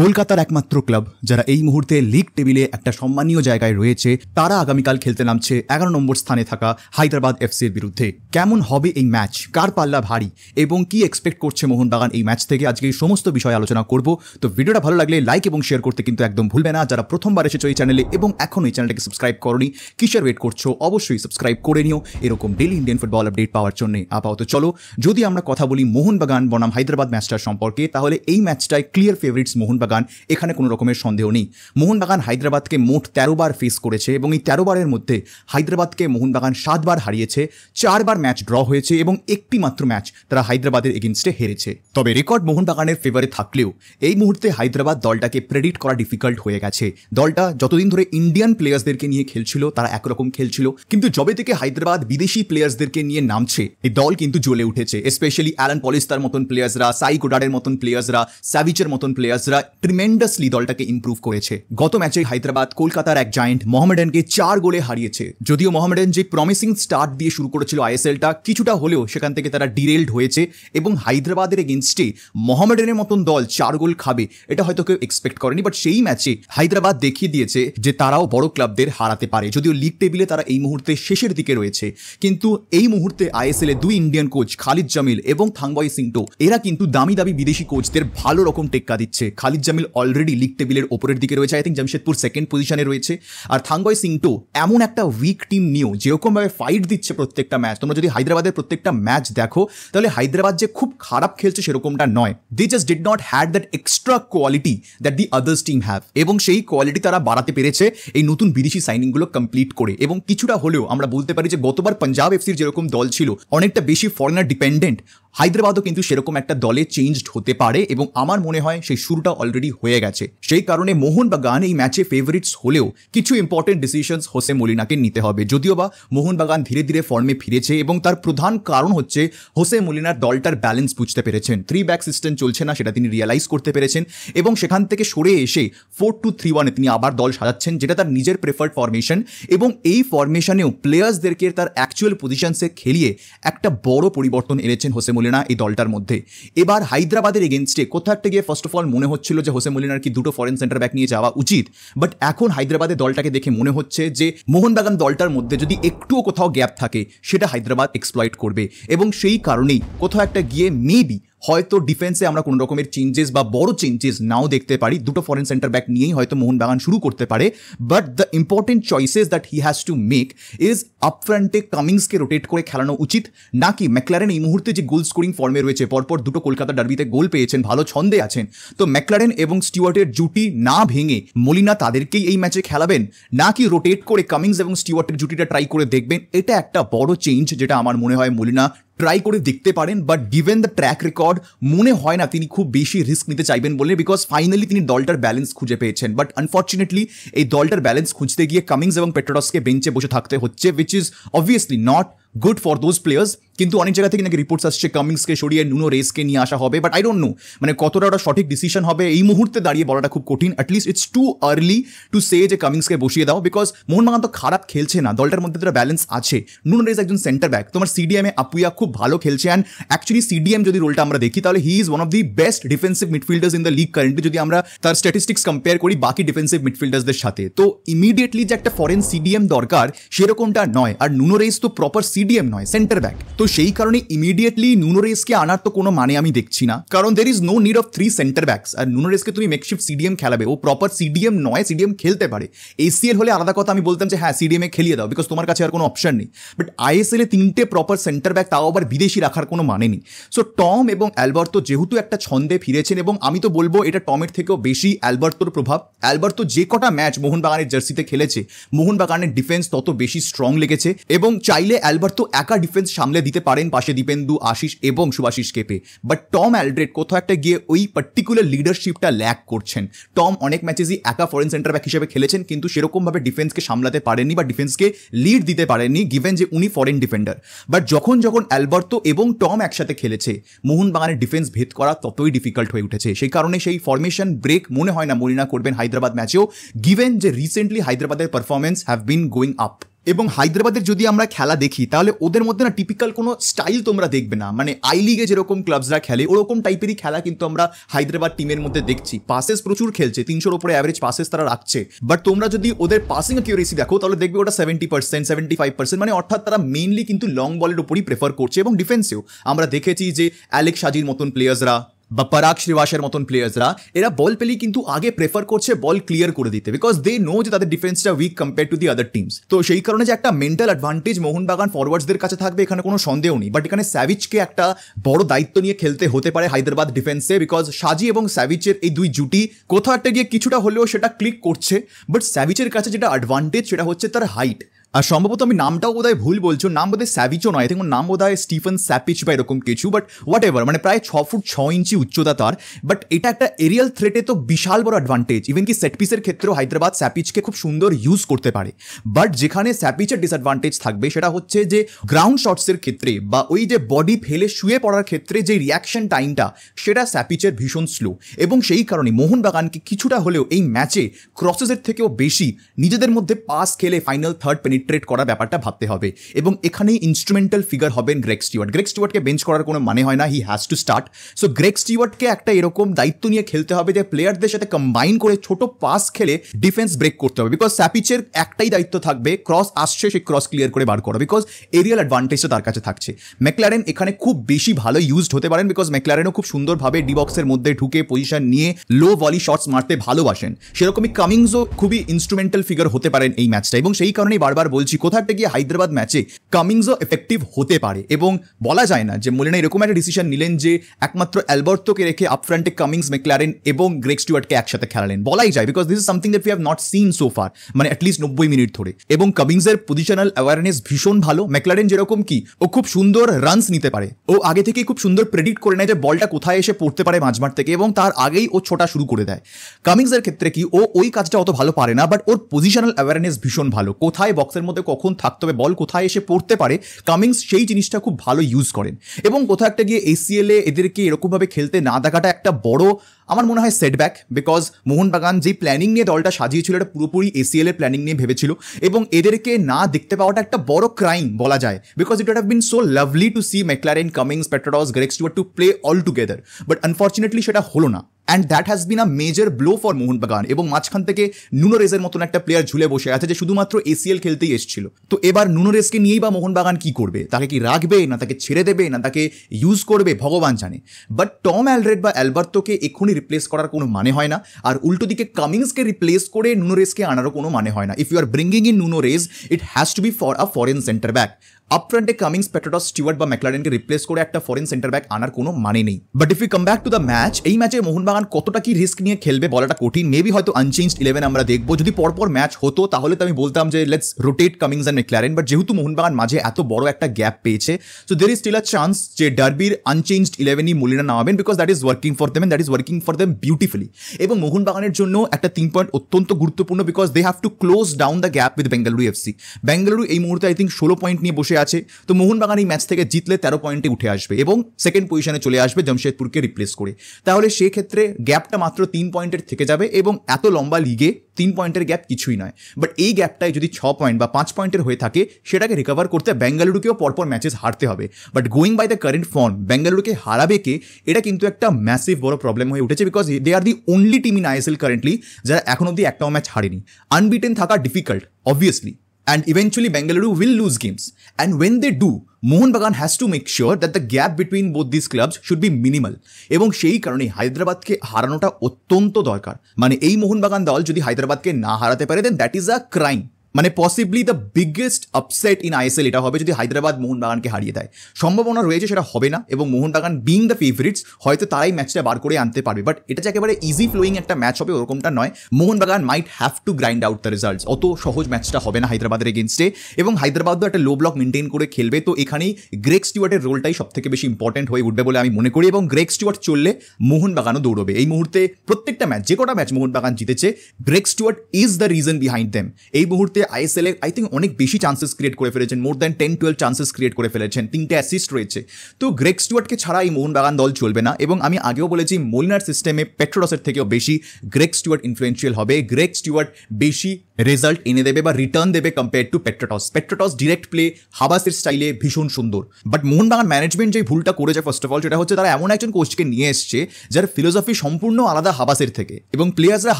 কলকাতার একমাত্র ক্লাব যারা এই মুহূর্তে লিগ টেবিলে একটা সম্মানীয় জায়গায় রয়েছে তারা আগামীকাল খেলতে নামছে এগারো নম্বর স্থানে থাকা হায়দ্রাবাদ এফসির বিরুদ্ধে কেমন হবে এই ম্যাচ কার পাল্লা ভারী এবং কি এক্সপেক্ট করছে মোহনবাগান এই ম্যাচ থেকে আজকে এই সমস্ত বিষয়ে আলোচনা করব তো ভিডিওটা ভালো লাগলে লাইক এবং শেয়ার করতে কিন্তু একদম ভুলবে না যারা প্রথমবার এসেছো এই চ্যানেলে এবং এখন এই চ্যানেলটাকে সাবস্ক্রাইব করনি কিসের ওয়েট করছো অবশ্যই সাবস্ক্রাইব করে নিও এরকম ডেলি ইন্ডিয়ান ফুটবল আপডেট পাওয়ার জন্য আপাতত চলো যদি আমরা কথা বলি মোহনবাগান বনাম হায়দ্রাবাদ ম্যাচটার সম্পর্কে তাহলে এই ম্যাচটায় ক্লিয়ার ফেভারিটস মোহন মোহনবাগান এখানে কোনো রকমের সন্দেহ নেই মোহনবাগান হায়দ্রাবাদকে মোট তেরোবার ফেস করেছে এবং এই তেরোবারের মধ্যে হায়দ্রাবাদকে মোহনবাগান সাতবার হারিয়েছে চারবার ম্যাচ ড্র হয়েছে এবং একটি মাত্র ম্যাচ তারা হায়দ্রাবাদের এগেনস্টে হেরেছে তবে রেকর্ড মোহনবাগানের ফেভারে থাকলেও এই মুহূর্তে হায়দ্রাবাদ দলটাকে প্রেডিট করা ডিফিকাল্ট হয়ে গেছে দলটা যতদিন ধরে ইন্ডিয়ান প্লেয়ার্সদেরকে নিয়ে খেলছিল তারা একরকম খেলছিল কিন্তু জবে থেকে হায়দ্রাবাদ বিদেশি প্লেয়ার্সদেরকে নিয়ে নামছে এই দল কিন্তু জ্বলে উঠেছে স্পেশালি অ্যালান পলিস্তার মতন প্লেয়ার্সরা সাই গোডারের মতন প্লেয়ার্সরা স্যাভিচের মতন প্লেয়ার্সরা ট্রিমেন্ডাসলি দলটাকে ইম্প্রুভ করেছে গত ম্যাচে হায়দ্রাবাদ কলকাতার এক জায়েন্ট মোহামেডানকে চার গোলে হারিয়েছে যদিও মোহামেডান যে প্রমিসিং স্টার্ট দিয়ে শুরু করেছিল আইএসএলটা কিছুটা হলেও সেখান থেকে তারা ডিরেল্ড হয়েছে এবং হায়দ্রাবাদের এগেনস্টে মোহামেডানের মতন দল চার গোল খাবে এটা হয়তো কেউ এক্সপেক্ট করেনি বাট সেই ম্যাচে হায়দ্রাবাদ দেখিয়ে দিয়েছে যে তারাও বড় ক্লাবদের হারাতে পারে যদিও লিগ টেবিলে তারা এই মুহূর্তে শেষের দিকে রয়েছে কিন্তু এই মুহূর্তে আইএসএল এ দুই ইন্ডিয়ান কোচ খালিদ জামিল এবং থাংবয় সিংটো এরা কিন্তু দামি দামি বিদেশি কোচদের ভালো রকম টেক্কা দিচ্ছে খালিদ জামিল অলরেডি লিগ টেবিলের ওপরের দিকে রয়েছে আই থিঙ্ক জামশেদপুর সেকেন্ড পজিশনে রয়েছে আর থাঙ্গয় সিংটো এমন একটা উইক টিম নিয়েও যেরকমভাবে ফাইট দিচ্ছে প্রত্যেকটা ম্যাচ তোমরা যদি হায়দ্রাবাদের প্রত্যেকটা ম্যাচ দেখো তাহলে হায়দ্রাবাদ যে খুব খারাপ খেলছে সেরকমটা নয় they just did not had that extra quality that the others team have এবং সেই কোয়ালিটি তারা বাড়াতে পেরেছে এই নতুন বিদেশি সাইনিংগুলো কমপ্লিট করে এবং কিছুটা হলেও আমরা বলতে পারি যে গতবার পাঞ্জাব এফসির যেরকম দল ছিল অনেকটা বেশি ফরেনার ডিপেন্ডেন্ট হায়দ্রাবাদও কিন্তু সেরকম একটা দলে চেঞ্জড হতে পারে এবং আমার মনে হয় সেই শুরুটা অলরেডি হয়ে গেছে সেই কারণে মোহনবাগান এই ম্যাচে ফেভারিটস হলেও কিছু ইম্পর্টেন্ট ডিসিশনস হোসে মলিনাকে নিতে হবে যদিও বা মোহনবাগান ধীরে ধীরে ফর্মে ফিরেছে এবং তার প্রধান কারণ হচ্ছে হোসে মলিনার দলটার ব্যালেন্স বুঝতে পেরেছেন থ্রি ব্যাক সিস্টেম চলছে না সেটা তিনি রিয়ালাইজ করতে পেরেছেন এবং সেখান থেকে সরে এসে ফোর টু থ্রি ওয়ানে তিনি আবার দল সাজাচ্ছেন যেটা তার নিজের প্রেফার্ড ফরমেশন এবং এই ফরমেশনেও প্লেয়ার্সদেরকে তার অ্যাকচুয়াল পজিশনসে খেলিয়ে একটা বড় পরিবর্তন এনেছেন হোসে মোলিনা এই দলটার মধ্যে এবার হায়দ্রাবাদের এগেনস্টে কোথা একটা গিয়ে ফার্স্ট অফ অল মনে হচ্ছিল যে হোসে মোলিনার কি দুটো ফরেন সেন্টার ব্যাক নিয়ে যাওয়া উচিত বাট এখন হায়দ্রাবাদের দলটাকে দেখে মনে হচ্ছে যে মোহনবাগান দলটার মধ্যে যদি একটুও কোথাও গ্যাপ থাকে সেটা হায়দ্রাবাদ এক্সপ্লয়েট করবে এবং সেই কারণেই কোথাও একটা গিয়ে মেবি হয়তো ডিফেন্সে আমরা কোনো রকমের চেঞ্জেস বা বড় চেঞ্জেস নাও দেখতে পারি দুটো ফরেন সেন্টার ব্যাক নিয়েই হয়তো মোহনবাগান শুরু করতে পারে but the important choices that he has to make is আপফ্রন্টে কামিংসকে rotate করে খেলানো উচিত নাকি ম্যাকলারেন এই মুহূর্তে যে গোল স্কোরিং ফর্মে রয়েছে পরপর দুটো কলকাতা ডার্বিতে গোল পেয়েছেন ভালো ছন্দে আছেন তো ম্যাকলারেন এবং স্টিওয়ার্টের জুটি না ভেঙে মলিনা তাদেরকেই এই ম্যাচে খেলাবেন নাকি রোটেট করে কামিংস এবং স্টিওয়ার্টের জুটিটা ট্রাই করে দেখবেন এটা একটা বড় চেঞ্জ যেটা আমার মনে হয় মলিনা ট্রাই করে দেখতে পারেন but given the track record মনে হয় না তিনি খুব বেশি রিস্ক নিতে চাইবেন বলে বিকজ ফাইনালি তিনি দলটার ব্যালেন্স খুঁজে পেয়েছেন বাট আনফর্চুনেটলি এই দলটার ব্যালেন্স খুঁজতে গিয়ে কামিংস এবং পেট্রোডসকে বেঞ্চে বসে থাকতে হচ্ছে which is obviously not good for those players কিন্তু অনেক জায়গা থেকে নাকি রিপোর্টস আসছে কামিংসকে সরিয়ে নুনো রেসকে নিয়ে আসা হবে বাট আই ডোন্ট নো মানে কতটা ওটা সঠিক ডিসিশন হবে এই মুহূর্তে দাঁড়িয়ে বলাটা খুব কঠিন at least it's too early to say যে কামিংসকে বসিয়ে দাও বিকজ মোহন বাগান খারাপ খেলছে না দলটার মধ্যে তারা ব্যালেন্স আছে নুনো রেস একজন সেন্টার ব্যাক তোমার সিডিএমে আপুয়া খুব ভালো খেলছে অ্যান্ড অ্যাকচুয়ালি সিডিএম যদি রোলটা আমরা দেখি তাহলে he is one of the best defensive midfielders in the league currently যদি আমরা তার স্ট্যাটিস্টিক্স কম্পেয়ার করি বাকি ডিফেন্সিভ মিডফিল্ডার্সদের সাথে তো ইমিডিয়েটলি যে একটা ফরেন সিডিএম দরকার সেরকমটা নয় আর নুনো রেস তো প্রপার সি মিডিয়াম নয় সেন্টার ব্যাক তো সেই কারণে ইমিডিয়েটলি নুনোরেসকে আনার তো কোনো মানে আমি দেখছি না কারণ there is no need of three centre backs আর নুনোরেসকে তুমি মেকশিপ সিডিএম খেলাবে ও প্রপার সিডিএম নয় সিডিএম খেলতে পারে এসিএল হলে আলাদা কথা আমি বলতাম যে হ্যাঁ সিডিএমে খেলিয়ে দাও বিকজ তোমার কাছে আর কোনো অপশন নেই বাট আইএসএল এ তিনটে প্রপার সেন্টার ব্যাক তাও আবার বিদেশি রাখার কোনো মানে নেই সো টম এবং অ্যালবার্তো যেহেতু একটা ছন্দে ফিরেছেন এবং আমি তো বলবো এটা টমের থেকেও বেশি অ্যালবার্তোর প্রভাব অ্যালবার্তো যে কটা ম্যাচ মোহনবাগানের জার্সিতে খেলেছে মোহনবাগানের ডিফেন্স তত বেশি স্ট্রং লেগেছে এবং চাইলে অ্যালবার্তো হয়তো একা ডিফেন্স সামলে দিতে পারেন পাশে দীপেন্দু আশিস এবং সুভাশিস কেপে বাট টম অ্যালড্রেড কোথাও একটা গিয়ে ওই পার্টিকুলার লিডারশিপটা ল্যাক করছেন টম অনেক ম্যাচেসই একা ফরেন সেন্টার ব্যাক হিসেবে খেলেছেন কিন্তু সেরকমভাবে ডিফেন্সকে সামলাতে পারেননি বা ডিফেন্সকে লিড দিতে পারেননি গিভেন যে উনি ফরেন ডিফেন্ডার বাট যখন যখন অ্যালবার্তো এবং টম একসাথে খেলেছে মোহনবাগানের ডিফেন্স ভেদ করা ততই ডিফিকাল্ট হয়ে উঠেছে সেই কারণে সেই ফরমেশন ব্রেক মনে হয় না মরিনা করবেন হায়দ্রাবাদ ম্যাচেও গিভেন যে রিসেন্টলি হায়দ্রাবাদের performance have been going up এবং হায়দ্রাবাদের যদি আমরা খেলা দেখি তাহলে ওদের মধ্যে না টিপিক্যাল কোনো স্টাইল তোমরা দেখবে না মানে আই লিগে যেরকম ক্লাবসরা খেলে ওরকম টাইপেরই খেলা কিন্তু আমরা হায়দ্রাবাদ টিমের মধ্যে দেখছি পাসেস প্রচুর খেলছে তিনশোর ওপরে অ্যাভারেজ পাসেস তারা রাখছে বাট তোমরা যদি ওদের পাসিং অ্যাকিউরেসি দেখো তাহলে দেখবে ওটা seventy percent seventy five percent মানে অর্থাৎ তারা মেইনলি কিন্তু লং বলের উপরই প্রেফার করছে এবং ডিফেন্সেও আমরা দেখেছি যে অ্যালেক্স সাজির মতন প্লেয়ার্সরা বা পরাগ শ্রীবাসের মতন প্লেয়ার্সরা এরা বল পেলেই কিন্তু আগে প্রেফার করছে বল ক্লিয়ার করে দিতে বিকজ দে নো যে তাদের ডিফেন্সটা weak compare to the other teams তো সেই কারণে যে একটা মেন্টাল অ্যাডভান্টেজ মোহনবাগান ফরওয়ার্ডসদের কাছে থাকবে এখানে কোনো সন্দেহ নেই বাট এখানে স্যাভিচকে একটা বড় দায়িত্ব নিয়ে খেলতে হতে পারে হায়দ্রাবাদ ডিফেন্সে বিকজ সাজি এবং স্যাভিচের এই দুই জুটি কোথাও একটা গিয়ে কিছুটা হলেও সেটা ক্লিক করছে বাট স্যাভিচের কাছে যেটা অ্যাডভান্টেজ সেটা হচ্ছে তার হাইট আর সম্ভবত আমি নামটাও বোধহয় ভুল বলছো নাম বোধহয় স্যাভিচও নয় দেখুন নাম বোধহয় স্টিফেন স্যাপিচ বা এরকম কিছু বাট হোয়াট এভার মানে প্রায় ছ ফুট ছ ইঞ্চি উচ্চতা তার বাট এটা একটা এরিয়াল থ্রেটে তো বিশাল বড় অ্যাডভান্টেজ ইভেন কি সেট পিসের ক্ষেত্রেও হায়দ্রাবাদ স্যাপিচকে খুব সুন্দর ইউজ করতে পারে বাট যেখানে স্যাপিচের ডিসঅ্যাডভান্টেজ থাকবে সেটা হচ্ছে যে গ্রাউন্ড শটসের ক্ষেত্রে বা ওই যে বডি ফেলে শুয়ে পড়ার ক্ষেত্রে যে রিয়াকশন টাইমটা সেটা স্যাপিচের ভীষণ স্লো এবং সেই কারণে মোহনবাগানকে কিছুটা হলেও এই ম্যাচে ক্রসেসের থেকেও বেশি নিজেদের মধ্যে পাস খেলে ফাইনাল থার্ড পেনিট পেনিট্রেট করা ব্যাপারটা ভাবতে হবে এবং এখানেই ইনস্ট্রুমেন্টাল ফিগার হবেন গ্রেক স্টিওয়ার্ট গ্রেক স্টিওয়ার্টকে বেঞ্চ করার কোনো মানে হয় না he has to start so Greg স্টিওয়ার্টকে একটা এরকম দায়িত্ব নিয়ে খেলতে হবে যে প্লেয়ারদের সাথে কম্বাইন করে ছোট পাস খেলে ডিফেন্স ব্রেক করতে হবে বিকজ স্যাপিচের একটাই দায়িত্ব থাকবে ক্রস আসছে সেই ক্রস ক্লিয়ার করে বার করা বিকজ এরিয়াল অ্যাডভান্টেজটা তার কাছে থাকছে ম্যাকলারেন এখানে খুব বেশি ভালো ইউজড হতে পারেন বিকজ ম্যাকলারেনও খুব সুন্দরভাবে ডিবক্সের মধ্যে ঢুকে পজিশন নিয়ে লো ভলি শটস মারতে ভালোবাসেন সেরকমই কামিংসও খুবই ইনস্ট্রুমেন্টাল ফিগার হতে পারেন এই ম্যাচটা এবং সেই কারণেই বারবার বলছি কোথাটা গিয়ে হায়দ্রাবাদ ম্যাচে কামিংসও এফেক্টিভ হতে পারে এবং বলা যায় না যে মোলেনা এরকম একটা ডিসিশন নিলেন যে একমাত্র অ্যালবার্টোকে রেখে আপফ্রন্টে কামিংস মেকলারেন এবং গ্রেক স্টুয়ার্টকে একসাথে খেলালেন বলাই যায় because this is something that we have not seen so far মানে অ্যাটলিস্ট নব্বই মিনিট ধরে এবং কামিংসের পজিশনাল অ্যাওয়ারনেস ভীষণ ভালো ম্যাকলারেন যেরকম কি ও খুব সুন্দর রানস নিতে পারে ও আগে থেকে খুব সুন্দর প্রেডিক্ট করে নেয় যে বলটা কোথায় এসে পড়তে পারে মাঝমাঠ থেকে এবং তার আগেই ও ছোটা শুরু করে দেয় কামিংসের ক্ষেত্রে কি ও ওই কাজটা অত ভালো পারে না বাট ওর পজিশনাল অ্যাওয়ারনেস ভীষণ ভালো কোথায় বক্সের বলের মধ্যে কখন থাকতে হবে বল কোথায় এসে পড়তে পারে কামিংস সেই জিনিসটা খুব ভালো ইউজ করেন এবং কোথাও একটা গিয়ে এসিএলে এদেরকে এরকমভাবে খেলতে না দেখাটা একটা বড় আমার মনে হয় সেটব্যাক বিকজ মোহনবাগান যে প্ল্যানিং নিয়ে দলটা সাজিয়েছিল এটা পুরোপুরি এসিএল এর প্ল্যানিং নিয়ে ভেবেছিল এবং এদেরকে না দেখতে পাওয়াটা একটা বড় ক্রাইম বলা যায় because it have been so lovely to see McLaren Cummings Petratos Greg's to play all together but unfortunately সেটা হলো না and that has been a major blow for Mohun Bagan এবং মাঝখান থেকে নুনোরেজের মতন একটা প্লেয়ার ঝুলে বসে আছে যে শুধুমাত্র এসিএল খেলতেই এসেছিল তো এবার নুনোরেজকে নিয়েই বা মোহনবাগান কি করবে তাকে কি রাখবে না তাকে ছেড়ে দেবে না তাকে ইউজ করবে ভগবান জানে বাট টম অ্যালরেড বা অ্যালবার্তোকে এক্ষুনি রিপ্লেস করার কোনো মানে হয় না আর উল্টো দিকে কামিংসকে রিপ্লেস করে নুনোরেজকে আনারও কোনো মানে হয় না if you are bringing in Nuno Reis it has to be for a foreign centre back আপফ্রন্টে কামিংস পেট্রোটস স্টুয়ার্ট বা ম্যাকলারেনকে রিপ্লেস করে একটা ফরেন সেন্টার ব্যাক আনার কোনো মানে নেই but if you come back to the match এই ম্যাচে মোহনবাগান কতটা কি রিস্ক নিয়ে খেলবে বলাটা কঠিন মেবি হয়তো আনচেঞ্জড ইলেভেন আমরা দেখবো যদি পরপর ম্যাচ হতো তাহলে তো আমি বলতাম যে let's rotate Cummins and McLaren but যেহেতু মোহনবাগান মাঝে এত বড় একটা গ্যাপ পেয়েছে so there is still a chance যে ডার্বির unchanged ইলেভেনই মুলিনা নামাবেন because that is working for them that is working for them beautifully এবং মোহনবাগানের জন্য একটা তিন পয়েন্ট অত্যন্ত গুরুত্বপূর্ণ because they have to close down the gap with Bengaluru FC Bengaluru এই মুহূর্তে আই থিঙ্ক ষোলো পয়েন্ট নিয়ে বসে বসে আছে তো মোহনবাগান এই ম্যাচ থেকে জিতলে তেরো পয়েন্টে উঠে আসবে এবং সেকেন্ড পজিশনে চলে আসবে জামশেদপুরকে রিপ্লেস করে তাহলে সেক্ষেত্রে গ্যাপটা মাত্র তিন পয়েন্টের থেকে যাবে এবং এত লম্বা লিগে তিন পয়েন্টের গ্যাপ কিছুই নয় বাট এই গ্যাপটায় যদি ছ পয়েন্ট বা পাঁচ পয়েন্টের হয়ে থাকে সেটাকে রিকভার করতে বেঙ্গালুরুকেও পরপর ম্যাচেস হারতে হবে but going by the current form বেঙ্গালুরুকে হারাবে কে এটা কিন্তু একটা ম্যাসিভ বড় প্রবলেম হয়ে উঠেছে because they are the only team in ISL currently যারা এখন অবধি একটাও ম্যাচ হারেনি আনবিটেন থাকা difficult obviously and eventually Bengaluru will lose games. And when they do, Mohun Bagan has to make sure that the gap between both this clubs should be minimal এবং সেই কারণে হায়দ্রাবাদকে হারানোটা অত্যন্ত দরকার মানে এই মোহনবাগান দল যদি হায়দ্রাবাদকে না হারাতে পারে then that is a crime মানে possibly the biggest upset in ISL এটা হবে যদি হায়দ্রাবাদ মোহনবাগানকে হারিয়ে দেয় সম্ভাবনা রয়েছে সেটা হবে না এবং মোহনবাগান বিং দ্য ফেভারিটস হয়তো তারাই ম্যাচটা বার করে আনতে পারবে বাট এটা যে একেবারে ইজি ফ্লোয়িং একটা ম্যাচ হবে ওরকমটা নয় Mohun Bagan might have to grind out the results অত সহজ ম্যাচটা হবে না হায়দ্রাবাদের এগেনস্টে এবং হায়দ্রাবাদও একটা লো ব্লক মেনটেন করে খেলবে তো এখানেই গ্রেক স্টুয়ার্টের রোলটাই সব থেকে বেশি ইম্পর্টেন্ট হয়ে উঠবে বলে আমি মনে করি এবং গ্রেক স্টুয়ার্ট চললে মোহনবাগানও দৌড়বে এই মুহূর্তে প্রত্যেকটা ম্যাচ যে কটা ম্যাচ মোহনবাগান জিতেছে গ্রেক Stewart is the reason behind them এই মুহূর্তে আইএসএলে আই থিঙ্ক অনেক বেশি চান্সেস ক্রিয়েট করে ফেলেছেন more than ten twelve chances create করে ফেলেছেন তিনটে অ্যাসিস্ট রয়েছে তো গ্রেক স্টুয়ার্টকে ছাড়া এই মোহনবাগান দল চলবে না এবং আমি আগেও বলেছি মোলিনার সিস্টেমে পেট্রোডসের থেকেও বেশি গ্রেক স্টুয়ার্ট ইনফ্লুয়েন্সিয়াল হবে গ্রেক স্টুয়ার্ট বেশি রেজাল্ট এনে দেবে বা রিটার্ন দেবে compare to Petratos Petratos direct play হাবাসের স্টাইলে ভীষণ সুন্দর বাট মোহনবাগান ম্যানেজমেন্ট যে ভুলটা করেছে ফার্স্ট অফ অল সেটা হচ্ছে তারা এমন একজন কোচকে নিয়ে এসছে যার ফিলোসফি সম্পূর্ণ আলাদা হাবাসের থেকে এবং প্লেয়ার্সরা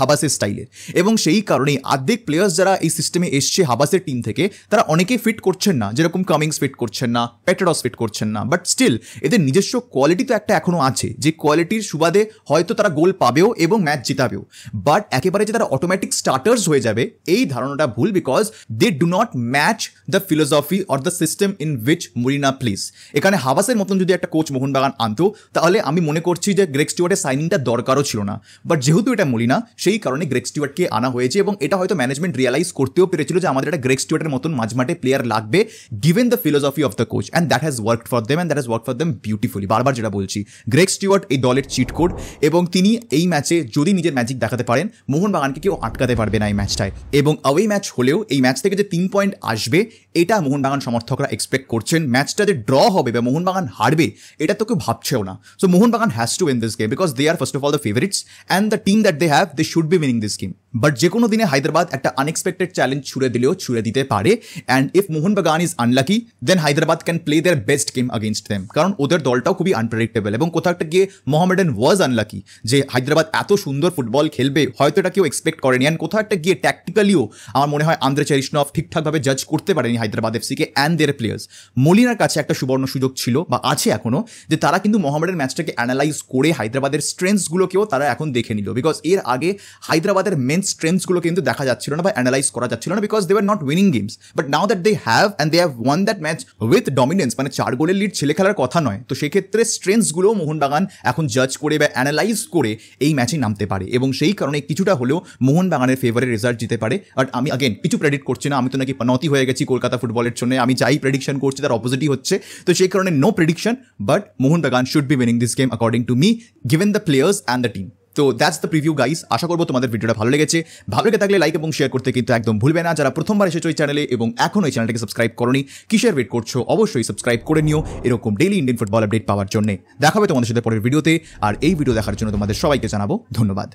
হাবাসের স্টাইলের এবং সেই কারণেই আর্ধেক প্লেয়ার্স যারা এই সিস্টেমে এসছে হাবাসের টিম থেকে তারা অনেকেই ফিট করছেন না যেরকম কামিংস ফিট করছেন না পেট্রোটস ফিট করছেন না বাট স্টিল এদের নিজস্ব কোয়ালিটি তো একটা এখনও আছে যে কোয়ালিটির সুবাদে হয়তো তারা গোল পাবেও এবং ম্যাচ জিতাবেও বাট একেবারে যে তারা অটোমেটিক স্টার্টার্স হয়ে যাবে এই ধারণাটা ভুল because they do not match the philosophy or the system in which Molina plays এখানে হাবাসের মতন যদি একটা কোচ মোহনবাগান আনতো তাহলে আমি মনে করছি যে গ্রেক স্টুয়ার্টের সাইনিংটা দরকারও ছিল না বাট যেহেতু এটা মুরিনা সেই কারণে গ্রেক স্টুয়ার্টকে আনা হয়েছে এবং এটা হয়তো ম্যানেজমেন্ট রিয়ালাইজ করতেও পেরেছিল যে আমাদের একটা গ্রেক স্টুয়ার্টের মতন মাঝমাঠে প্লেয়ার লাগবে given the philosophy of the coach and that has work for them and that has work for them beautifully বারবার যেটা বলছি গ্রেক স্টুয়ার্ট এই দলের চিট কোড এবং তিনি এই ম্যাচে যদি নিজের ম্যাজিক দেখাতে পারেন মোহনবাগানকে কেউ আটকাতে পারবে না এই ম্যাচটায় এবং আওয়ে ম্যাচ হলেও এই ম্যাচ থেকে যে তিন পয়েন্ট আসবে এটা মোহনবাগান সমর্থকরা এক্সপেক্ট করছেন ম্যাচটা যে ড্র হবে বা মোহনবাগান হারবে এটা তো কেউ ভাবছেও না so Mohun Bagan has to win this game because they R first of all the favourites and the team that they have they should be winning this game but যে কোনো দিনে হায়দ্রাবাদ একটা আনএক্সপেক্টেড চ্যালেঞ্জ ছুড়ে দিলেও ছুড়ে দিতে পারে and if Mohun Bagan is unlucky then Hyderabad can play their best game against them কারণ ওদের দলটাও খুবই আনপ্রেডিক্টেবল এবং কোথাও একটা গিয়ে মোহামেডান ওয়াজ আনলাকি যে হায়দ্রাবাদ এত সুন্দর ফুটবল খেলবে হয়তো এটা কেউ এক্সপেক্ট করেনি অ্যান্ড কোথাও একটা গিয়ে ট্যাকটিক্যালিও আমার মনে হয় আন্দ্রে চারিষ্ণফ ঠিকঠাকভাবে জাজ করতে পারেনি হায়দ্রাবাদ এফসিকে অ্যান্ড দেয়ার প্লেয়ার্স মলিনার কাছে একটা সুবর্ণ সুযোগ ছিল বা আছে এখনও যে তারা কিন্তু মোহামেডান ম্যাচটাকে অ্যানালাইজ করে হায়দ্রাবাদের স্ট্রেংথসগুলোকেও তারা এখন দেখে নিল বিকজ এর আগে হায়দ্রাবাদের মেন স্ট্রেংথসগুলো কিন্তু দেখা যাচ্ছিল না বা অ্যানালাইজ করা যাচ্ছিল না because they are not winning games but now that they have and they have won that match with dominance মানে চার গোলের লিড ছেলে খেলার কথা নয় তো সেক্ষেত্রে স্ট্রেংথসগুলো মোহনবাগান এখন জাজ করে বা অ্যানালাইজ করে এই ম্যাচে নামতে পারে এবং সেই কারণে কিছুটা হলেও মোহনবাগানের ফেভারে রেজাল্ট জিতে পারে বাট আমি আগেন কিছু প্রেডিক্ট করছি না আমি তো নাকি পনতি হয়ে গেছি কলকাতা ফুটবলের জন্য আমি যাই প্রেডিকশন করছি তার অপোজিটই হচ্ছে তো সেই কারণে no prediction but Mohun Bagan should be winning this game according to me given the players and the team তো দ্যাটস দ্য প্রিভিউ গাইস আশা করবো তোমাদের ভিডিওটা ভালো লেগেছে ভালো লেগে থাকলে লাইক এবং শেয়ার করতে কিন্তু একদম ভুলবে না যারা প্রথমবার এসেছো এই চ্যানেলে এবং এখন এই চ্যানেলটাকে সাবস্ক্রাইব করনি কিসের ওয়েট করছো অবশ্যই সাবস্ক্রাইব করে নিও এরকম ডেইলি ইন্ডিয়ান ফুটবল আপডেট পাওয়ার জন্য দেখাবে তোমাদের সাথে পরের ভিডিওতে আর এই ভিডিও দেখার জন্য তোমাদের সবাইকে জানাবো ধন্যবাদ